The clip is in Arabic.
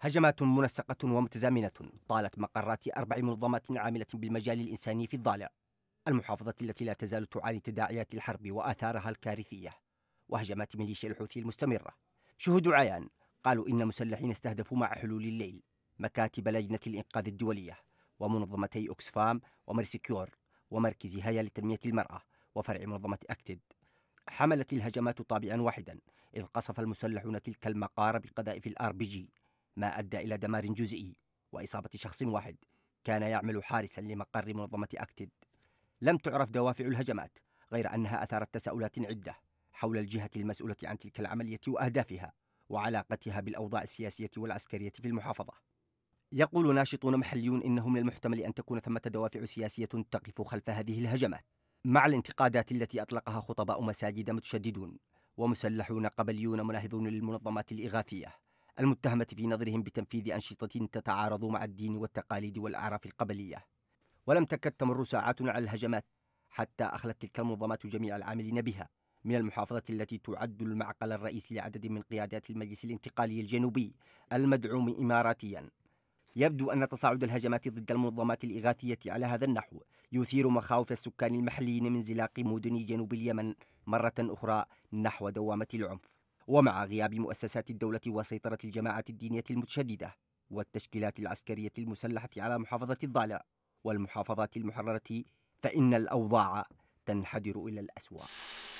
هجمات منسقة ومتزامنة طالت مقرات أربع منظمات عاملة بالمجال الإنساني في الضالع المحافظة التي لا تزال تعاني تداعيات الحرب وآثارها الكارثية وهجمات ميليشيا الحوثي المستمرة شهود عيان قالوا إن مسلحين استهدفوا مع حلول الليل مكاتب لجنة الإنقاذ الدولية ومنظمتي أكسفام ومرسيكيور ومركز هيا لتنمية المرأة وفرع منظمة أكتد حملت الهجمات طابعا واحدا إذ قصف المسلحون تلك المقار بقذائف الآر بي جي ما أدى إلى دمار جزئي وإصابة شخص واحد كان يعمل حارسا لمقر منظمة أكتد لم تعرف دوافع الهجمات غير أنها أثارت تساؤلات عدة حول الجهة المسؤولة عن تلك العملية وأهدافها وعلاقتها بالأوضاع السياسية والعسكرية في المحافظة يقول ناشطون محليون إنه من المحتمل أن تكون ثمة دوافع سياسية تقف خلف هذه الهجمات مع الانتقادات التي أطلقها خطباء مساجد متشددون ومسلحون قبليون مناهضون للمنظمات الإغاثية المتهمة في نظرهم بتنفيذ أنشطة تتعارض مع الدين والتقاليد والأعراف القبلية ولم تكد تمر ساعات على الهجمات حتى أخلت تلك المنظمات جميع العاملين بها من المحافظة التي تعد المعقل الرئيسي لعدد من قيادات المجلس الانتقالي الجنوبي المدعوم إماراتيا يبدو أن تصاعد الهجمات ضد المنظمات الإغاثية على هذا النحو يثير مخاوف السكان المحليين من انزلاق مدن جنوب اليمن مرة أخرى نحو دوامة العنف ومع غياب مؤسسات الدولة وسيطرة الجماعة الدينية المتشددة والتشكيلات العسكرية المسلحة على محافظة الضالع والمحافظات المحررة فإن الأوضاع تنحدر إلى الأسوأ